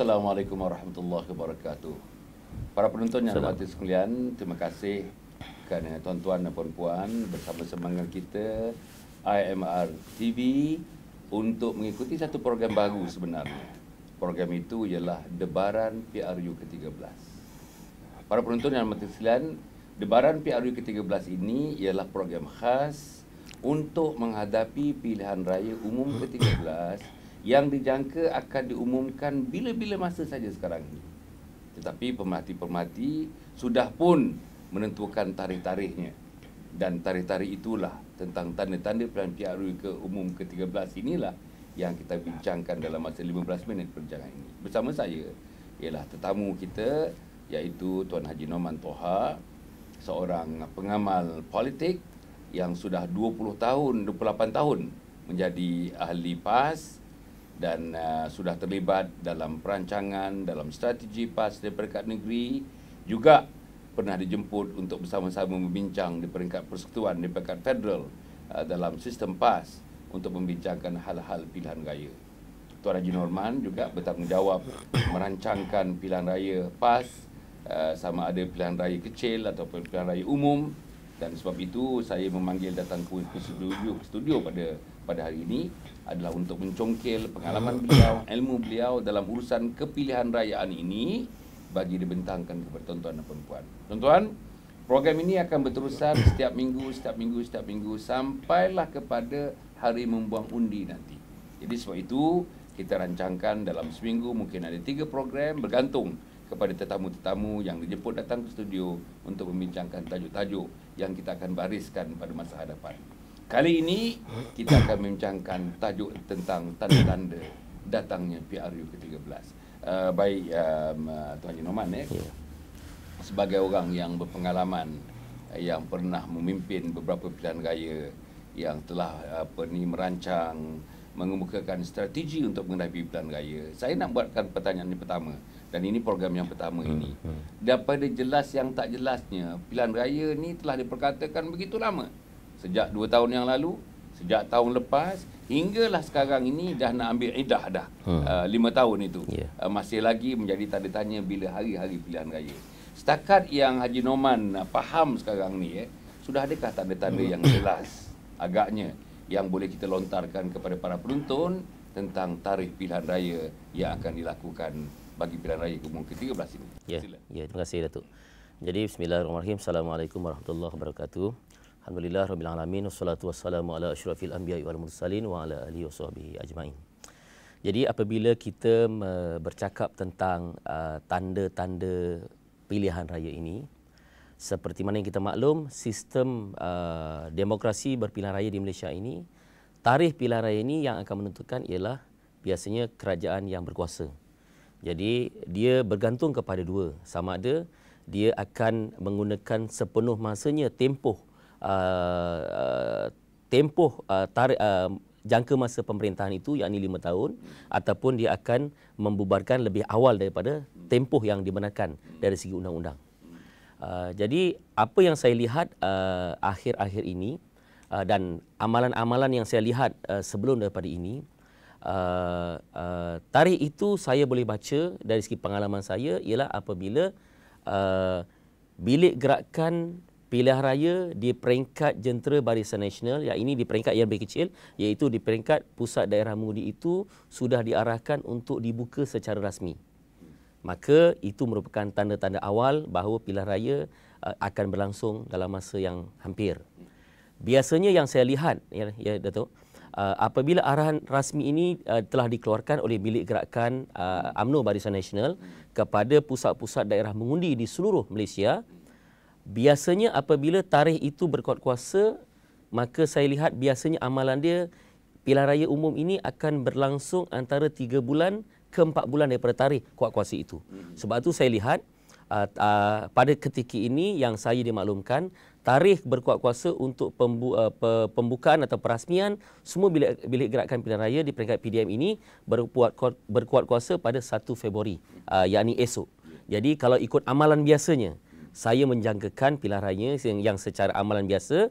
Assalamualaikum warahmatullahi wabarakatuh. Para penonton yang hormati sekalian, terima kasih kerana tuan-tuan dan puan-puan bersama semangat kita IMR TV untuk mengikuti satu program baru sebenarnya. Program itu ialah Debaran PRU ke-13. Para penonton yang hormati sekalian, Debaran PRU ke-13 ini ialah program khas untuk menghadapi pilihan raya umum ke-13 yang dijangka akan diumumkan bila-bila masa saja sekarang ini. Tetapi pemerhati-pemerhati sudah pun menentukan tarikh-tarikhnya. Dan tarikh-tarikh itulah tentang tanda-tanda pelan PRU ke umum ke-13 inilah yang kita bincangkan dalam masa 15 minit perbincangan ini. Bersama saya ialah tetamu kita iaitu Tuan Haji Norman Toha, seorang pengamal politik yang sudah 20 tahun, 28 tahun menjadi ahli PAS, dan uh, sudah terlibat dalam perancangan dalam strategi PAS di peringkat negeri juga pernah dijemput untuk bersama-sama membincang di peringkat persekutuan di peringkat federal uh, dalam sistem PAS untuk membincangkan hal-hal pilihan raya. Tuan Haji Norman juga bertanggungjawab merancangkan pilihan raya PAS uh, sama ada pilihan raya kecil atau pilihan raya umum dan sebab itu saya memanggil datang ke studio, studio pada pada hari ini adalah untuk mencongkel pengalaman ya. beliau, ilmu beliau dalam urusan kepilihan rayaan ini bagi dibentangkan kepada tuan-tuan dan perempuan. Tuan-tuan, program ini akan berterusan setiap minggu, setiap minggu, setiap minggu sampailah kepada hari membuang undi nanti. Jadi sebab itu, kita rancangkan dalam seminggu mungkin ada tiga program bergantung kepada tetamu-tetamu yang dijemput datang ke studio untuk membincangkan tajuk-tajuk yang kita akan bariskan pada masa hadapan. Kali ini kita akan membincangkan tajuk tentang tanda-tanda datangnya PRU ke-13. Uh, baik um, uh, Tuan Haji Norman eh. Ya. Sebagai orang yang berpengalaman uh, yang pernah memimpin beberapa pilihan raya yang telah uh, apa ni merancang mengemukakan strategi untuk menghadapi pilihan raya. Saya nak buatkan pertanyaan yang pertama dan ini program yang pertama ini. Hmm, hmm. Daripada jelas yang tak jelasnya, pilihan raya ni telah diperkatakan begitu lama sejak dua tahun yang lalu sejak tahun lepas hinggalah sekarang ini dah nak ambil idah dah 5 hmm. uh, tahun itu yeah. Ya. uh, masih lagi menjadi tanda tanya bila hari-hari pilihan raya setakat yang Haji Norman uh, ah, faham sekarang ni eh sudah adakah tanda-tanda yang hmm. jelas agaknya yang boleh kita lontarkan kepada para penonton tentang tarikh pilihan raya yang akan dilakukan bagi pilihan raya umum ke-13 ini. Ya, Sila. Ya, terima kasih Datuk. Jadi bismillahirrahmanirrahim. Assalamualaikum warahmatullahi wabarakatuh. Alhamdulillah Rabbil Alamin Wassalatu wassalamu ala ashrafil anbiya wal mursalin Wa ala alihi wa sahbihi ajma'in Jadi apabila kita bercakap tentang uh, Tanda-tanda pilihan raya ini Seperti mana yang kita maklum Sistem uh, demokrasi berpilihan raya di Malaysia ini Tarikh pilihan raya ini yang akan menentukan ialah Biasanya kerajaan yang berkuasa Jadi dia bergantung kepada dua Sama ada dia akan menggunakan sepenuh masanya tempoh Uh, uh, tempoh uh, tarik uh, jangka masa pemerintahan itu yakni lima tahun ataupun dia akan membubarkan lebih awal daripada tempoh yang dibenarkan dari segi undang-undang. Uh, jadi apa yang saya lihat uh, akhir-akhir ini uh, dan amalan-amalan yang saya lihat uh, sebelum daripada ini uh, uh, tarikh itu saya boleh baca dari segi pengalaman saya ialah apabila uh, bilik gerakan pilihan raya di peringkat jentera barisan nasional yang ini di peringkat yang lebih kecil iaitu di peringkat pusat daerah mengundi itu sudah diarahkan untuk dibuka secara rasmi. Maka itu merupakan tanda-tanda awal bahawa pilihan raya uh, akan berlangsung dalam masa yang hampir. Biasanya yang saya lihat ya, ya Dato' uh, apabila arahan rasmi ini uh, telah dikeluarkan oleh Bilik Gerakan uh, UMNO Barisan Nasional kepada pusat-pusat daerah mengundi di seluruh Malaysia, Biasanya apabila tarikh itu berkuat kuasa, maka saya lihat biasanya amalan dia pilihan raya umum ini akan berlangsung antara 3 bulan ke 4 bulan daripada tarikh kuat kuasa itu. Sebab itu saya lihat uh, uh, pada ketika ini yang saya dimaklumkan tarikh berkuat kuasa untuk pembu- uh, pembukaan atau perasmian semua bilik, bilik gerakan pilihan raya di peringkat PDM ini berkuat, berkuat kuasa pada 1 Februari, uh, yakni esok. Jadi kalau ikut amalan biasanya, saya menjangkakan pilihan raya yang secara amalan biasa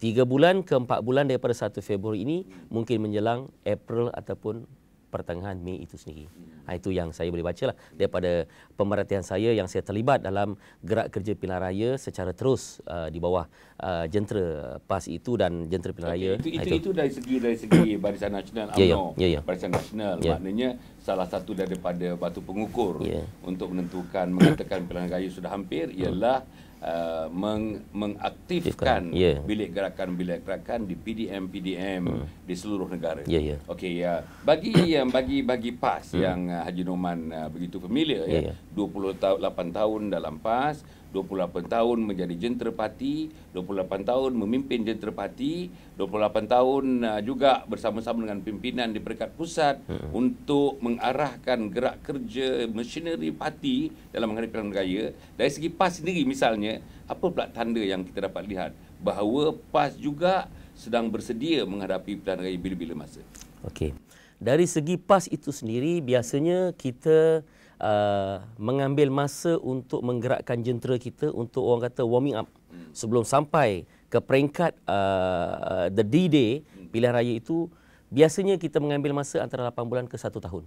tiga bulan ke empat bulan daripada 1 Februari ini mungkin menjelang April ataupun pertengahan Mei itu sendiri. Ha, itu yang saya boleh baca lah daripada pemerhatian saya yang saya terlibat dalam gerak kerja Pilihan Raya secara terus uh, di bawah uh, jentera PAS itu dan jentera Pilihan Raya. Okay, itu, itu, ha, itu. itu dari segi dari segi Barisan Nasional yeah, yeah, yeah, yeah. Barisan Nasional yeah. maknanya salah satu daripada batu pengukur yeah. untuk menentukan mengatakan Pilihan Raya sudah hampir hmm. ialah hmm. Uh, meng, mengaktifkan yeah. bilik gerakan-bilik gerakan di PDM PDM hmm. di seluruh negara. Yeah, yeah. Okey ya uh, bagi yang bagi bagi PAS hmm. yang uh, Haji Norman uh, begitu familiar yeah, ya yeah. Ya. 28 tahun dalam PAS 28 tahun menjadi jentera parti, 28 tahun memimpin jentera parti, 28 tahun uh, juga bersama-sama dengan pimpinan di peringkat pusat hmm. untuk mengarahkan gerak kerja mesinari parti dalam menghadapi pilihan raya. Dari segi PAS sendiri misalnya, apa pula tanda yang kita dapat lihat bahawa PAS juga sedang bersedia menghadapi pilihan raya bila-bila masa? Okey. Dari segi PAS itu sendiri, biasanya kita uh, mengambil masa untuk menggerakkan jentera kita untuk orang kata warming up sebelum sampai ke peringkat uh, uh the D-Day pilihan raya itu biasanya kita mengambil masa antara 8 bulan ke 1 tahun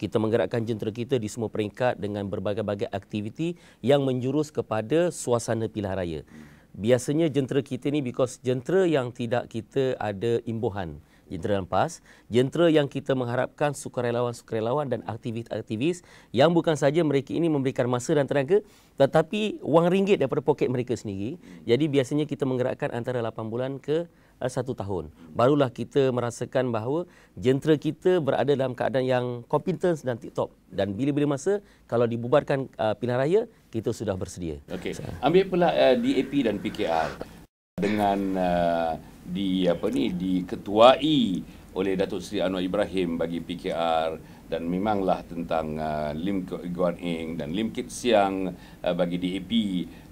kita menggerakkan jentera kita di semua peringkat dengan berbagai-bagai aktiviti yang menjurus kepada suasana pilihan raya. Biasanya jentera kita ni because jentera yang tidak kita ada imbuhan jentera dan PAS, jentera yang kita mengharapkan sukarelawan-sukarelawan dan aktivis-aktivis yang bukan saja mereka ini memberikan masa dan tenaga tetapi wang ringgit daripada poket mereka sendiri. Jadi biasanya kita menggerakkan antara 8 bulan ke eh, satu tahun. Barulah kita merasakan bahawa jentera kita berada dalam keadaan yang competence dan tip-top. Dan bila-bila masa, kalau dibubarkan uh, pilihan raya, kita sudah bersedia. Okey. Ambil pula uh, eh, DAP dan PKR dengan uh, di apa ni diketuai oleh Datuk Seri Anwar Ibrahim bagi PKR dan memanglah tentang uh, Lim Guan Eng dan Lim Kit Siang uh, bagi DAP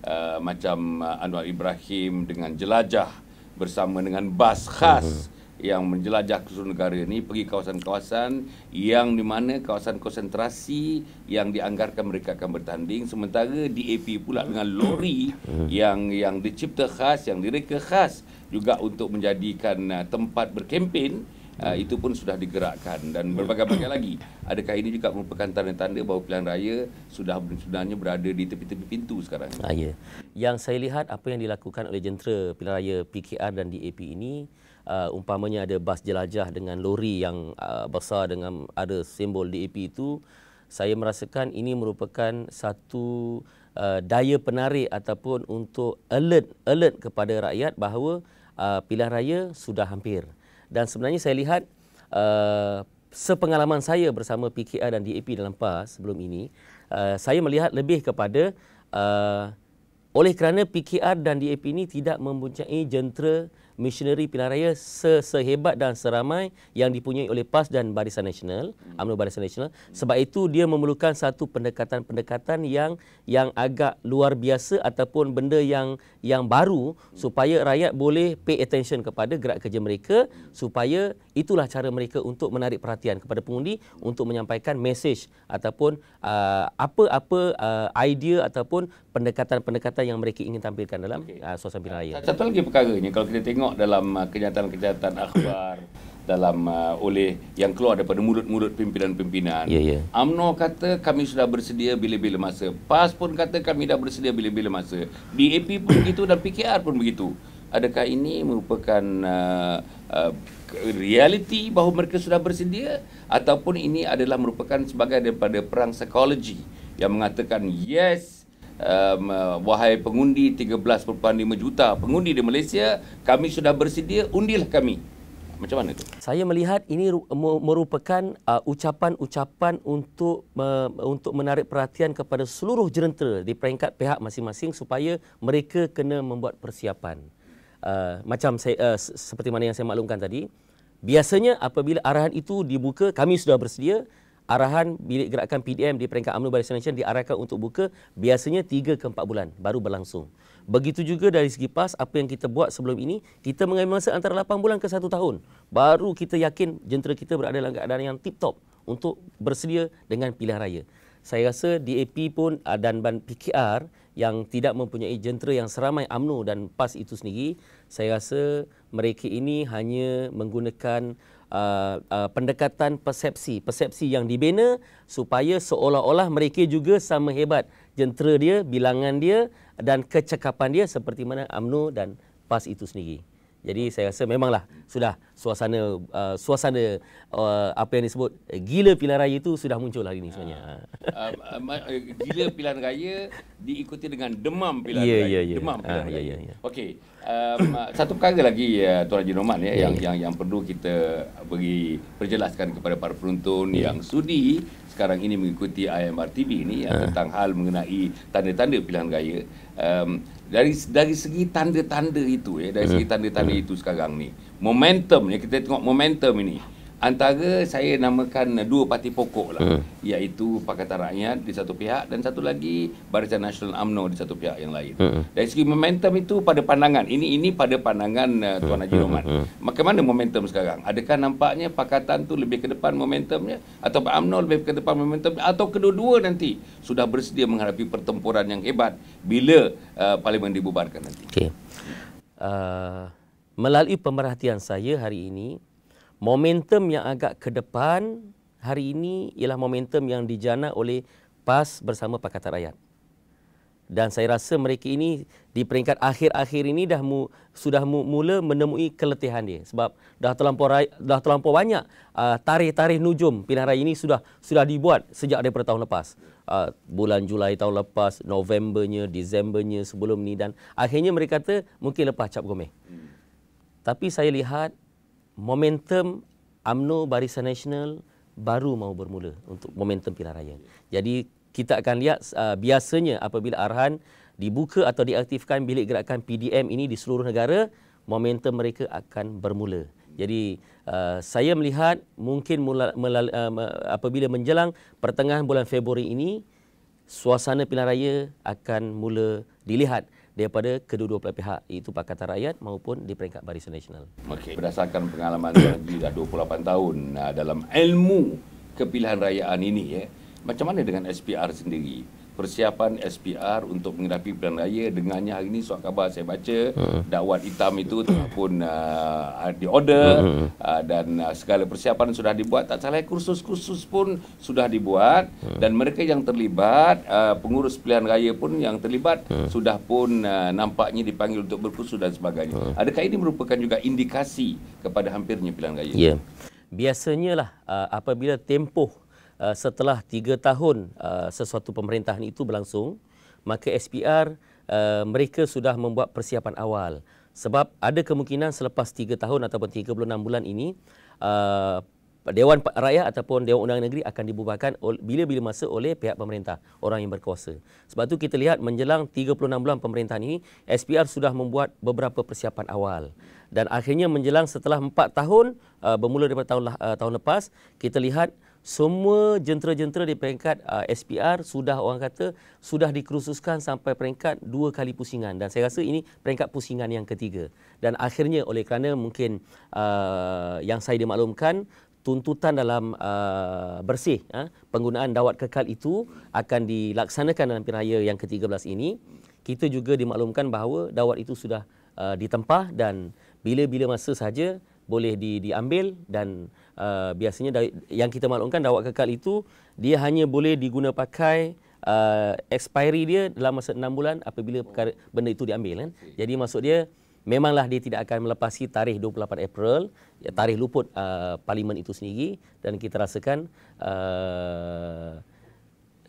uh, macam uh, Anwar Ibrahim dengan jelajah bersama dengan bas khas uh-huh. yang menjelajah ke seluruh negara ini pergi kawasan-kawasan yang di mana kawasan konsentrasi yang dianggarkan mereka akan bertanding sementara DAP pula dengan lori uh-huh. yang yang dicipta khas yang direka khas juga untuk menjadikan uh, tempat berkempen uh, itu pun sudah digerakkan dan berbagai-bagai lagi. Adakah ini juga merupakan tanda-tanda bahawa pilihan raya sudah sebenarnya berada di tepi-tepi pintu sekarang? Ah, ya. Yang saya lihat apa yang dilakukan oleh jentera pilihan raya PKR dan DAP ini Uh, umpamanya ada bas jelajah dengan lori yang uh, besar dengan ada simbol DAP itu saya merasakan ini merupakan satu uh, daya penarik ataupun untuk alert alert kepada rakyat bahawa uh, pilihan raya sudah hampir. Dan sebenarnya saya lihat uh, sepengalaman saya bersama PKR dan DAP dalam PAS sebelum ini, uh, saya melihat lebih kepada uh, oleh kerana PKR dan DAP ini tidak mempunyai jentera misioneri pilihan raya sehebat dan seramai yang dipunyai oleh PAS dan Barisan Nasional, hmm. UMNO Barisan Nasional. Hmm. Sebab itu dia memerlukan satu pendekatan-pendekatan yang yang agak luar biasa ataupun benda yang yang baru hmm. supaya rakyat boleh pay attention kepada gerak kerja mereka supaya itulah cara mereka untuk menarik perhatian kepada pengundi untuk menyampaikan message ataupun uh, apa-apa uh, idea ataupun pendekatan-pendekatan yang mereka ingin tampilkan dalam uh, suasana pilihan raya. Satu lagi perkara perkaranya kalau kita tengok tengok dalam uh, kenyataan-kenyataan akhbar dalam uh, oleh yang keluar daripada mulut-mulut pimpinan-pimpinan. Yeah, yeah. AMNO kata kami sudah bersedia bila-bila masa. PAS pun kata kami dah bersedia bila-bila masa. DAP pun begitu dan PKR pun begitu. Adakah ini merupakan uh, uh, realiti bahawa mereka sudah bersedia ataupun ini adalah merupakan sebagai daripada perang psikologi yang mengatakan yes um, uh, wahai pengundi 13.5 juta pengundi di Malaysia, kami sudah bersedia, undilah kami. Macam mana itu? Saya melihat ini merupakan uh, ucapan-ucapan untuk uh, untuk menarik perhatian kepada seluruh jentera di peringkat pihak masing-masing supaya mereka kena membuat persiapan. Uh, macam saya, uh, seperti mana yang saya maklumkan tadi, biasanya apabila arahan itu dibuka, kami sudah bersedia, arahan bilik gerakan PDM di peringkat UMNO Barisan Nasional diarahkan untuk buka biasanya 3 ke 4 bulan baru berlangsung. Begitu juga dari segi PAS, apa yang kita buat sebelum ini, kita mengambil masa antara 8 bulan ke 1 tahun. Baru kita yakin jentera kita berada dalam keadaan yang tip-top untuk bersedia dengan pilihan raya. Saya rasa DAP pun ah, dan PKR yang tidak mempunyai jentera yang seramai UMNO dan PAS itu sendiri, saya rasa mereka ini hanya menggunakan uh, uh, pendekatan persepsi, persepsi yang dibina supaya seolah-olah mereka juga sama hebat jentera dia, bilangan dia dan kecekapan dia seperti mana UMNO dan PAS itu sendiri. Jadi saya rasa memanglah sudah suasana uh, suasana uh, apa yang disebut gila pilihan raya itu sudah muncul hari ini sebenarnya. Uh, uh, uh, gila pilihan raya diikuti dengan demam pilihan yeah, raya. Yeah, yeah. Demam pilihan uh, raya. Yeah, yeah, yeah. Okey. Um, satu perkara lagi uh, Tuan Haji Norman ya yeah, ya. yang yeah. yang yang perlu kita bagi perjelaskan kepada para penonton yeah. yang sudi sekarang ini mengikuti IMRTV ini yang uh. tentang hal mengenai tanda-tanda pilihan raya um, dari dari segi tanda-tanda itu ya dari uh. segi hmm. tanda-tanda uh. itu sekarang ni momentum ya kita tengok momentum ini antara saya namakan dua parti pokok lah hmm. iaitu Pakatan Rakyat di satu pihak dan satu lagi Barisan Nasional UMNO di satu pihak yang lain. Hmm. Dari segi momentum itu pada pandangan ini ini pada pandangan uh, Tuan hmm. Haji Rahman. Hmm. hmm. mana momentum sekarang? Adakah nampaknya Pakatan tu lebih ke depan momentumnya atau UMNO lebih ke depan momentum atau kedua-dua nanti sudah bersedia menghadapi pertempuran yang hebat bila uh, parlimen dibubarkan nanti. Okay. Uh, melalui pemerhatian saya hari ini momentum yang agak ke depan hari ini ialah momentum yang dijana oleh PAS bersama Pakatan Rakyat. Dan saya rasa mereka ini di peringkat akhir-akhir ini dah mu, sudah mu, mula menemui keletihan dia sebab dah terlampau dah terlampau banyak uh, tarikh-tarikh nujum pilihan raya ini sudah sudah dibuat sejak daripada tahun lepas. Uh, bulan Julai tahun lepas, Novembernya, Disembernya sebelum ni dan akhirnya mereka kata mungkin lepas cap gomeh. Hmm. Tapi saya lihat momentum UMNO Barisan Nasional baru mahu bermula untuk momentum pilihan raya. Jadi kita akan lihat uh, biasanya apabila arahan dibuka atau diaktifkan bilik gerakan PDM ini di seluruh negara, momentum mereka akan bermula. Jadi uh, saya melihat mungkin mula, mula, uh, apabila menjelang pertengahan bulan Februari ini, suasana pilihan raya akan mula dilihat daripada kedua-dua belah pihak iaitu Pakatan Rakyat maupun di peringkat Barisan Nasional. Okay. Berdasarkan pengalaman di dah 28 tahun ah, dalam ilmu kepilihan rayaan ini, eh, macam mana dengan SPR sendiri? persiapan SPR untuk menghadapi pilihan raya dengannya hari ini surat khabar saya baca uh. Hmm. dakwat hitam itu telah pun uh, di order uh. Hmm. Uh, dan uh, segala persiapan sudah dibuat tak salah kursus-kursus pun sudah dibuat uh. dan mereka yang terlibat uh, pengurus pilihan raya pun yang terlibat uh. sudah pun uh, nampaknya dipanggil untuk berkursus dan sebagainya uh. adakah ini merupakan juga indikasi kepada hampirnya pilihan raya yeah. biasanya lah uh, apabila tempoh Uh, setelah tiga tahun uh, sesuatu pemerintahan itu berlangsung maka SPR uh, mereka sudah membuat persiapan awal sebab ada kemungkinan selepas tiga tahun ataupun 36 bulan ini uh, dewan rakyat ataupun dewan undangan negeri akan dibubarkan bila-bila masa oleh pihak pemerintah orang yang berkuasa sebab itu kita lihat menjelang 36 bulan pemerintahan ini SPR sudah membuat beberapa persiapan awal dan akhirnya menjelang setelah 4 tahun uh, bermula daripada tahun lah, uh, tahun lepas kita lihat semua jentera-jentera di peringkat uh, SPR sudah orang kata sudah dikhususkan sampai peringkat dua kali pusingan dan saya rasa ini peringkat pusingan yang ketiga dan akhirnya oleh kerana mungkin uh, yang saya dimaklumkan tuntutan dalam uh, bersih uh, penggunaan dawat kekal itu akan dilaksanakan dalam pilihan raya yang ke-13 ini kita juga dimaklumkan bahawa dawat itu sudah uh, ditempah dan bila-bila masa saja boleh di diambil dan uh, biasanya dari, yang kita maklumkan dawat kekal itu dia hanya boleh diguna pakai uh, expiry dia dalam masa enam bulan apabila perkara, benda itu diambil kan. Jadi maksud dia memanglah dia tidak akan melepasi tarikh 28 April, ya, tarikh luput uh, parlimen itu sendiri dan kita rasakan uh,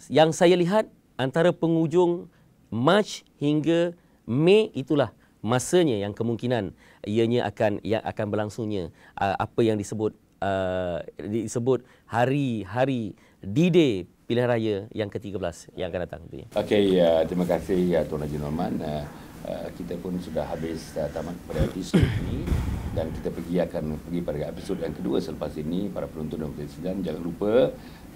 yang saya lihat antara penghujung Mac hingga Mei itulah masanya yang kemungkinan ianya akan yang akan berlangsungnya uh, apa yang disebut Uh, disebut hari-hari D-Day pilihan raya yang ke-13 yang akan datang. Okey, uh, ya, terima kasih ya Tuan Haji Norman. Uh, uh, kita pun sudah habis uh, tamat pada episod ini dan kita pergi akan pergi pada episod yang kedua selepas ini para penonton dan penonton jangan lupa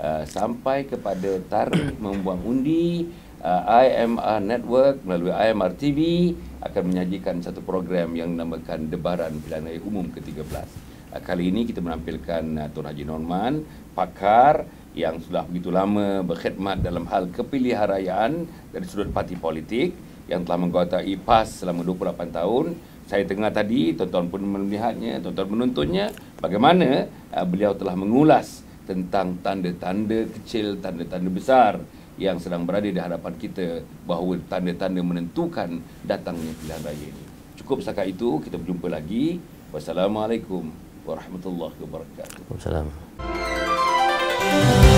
uh, sampai kepada tarikh membuang undi uh, IMR Network melalui IMR TV akan menyajikan satu program yang dinamakan Debaran Pilihan Raya Umum ke-13. Eh, kali ini kita menampilkan uh, Tun Haji Norman, pakar yang sudah begitu lama berkhidmat dalam hal kepilihan dari sudut parti politik yang telah menggotai PAS selama 28 tahun. Saya dengar tadi, tuan-tuan pun melihatnya, tuan-tuan menontonnya bagaimana eh, beliau telah mengulas tentang tanda-tanda kecil, tanda-tanda besar yang sedang berada di hadapan kita bahawa tanda-tanda menentukan datangnya pilihan raya ini. Cukup setakat itu, kita berjumpa lagi. Wassalamualaikum. ورحمة الله وبركاته. السلام.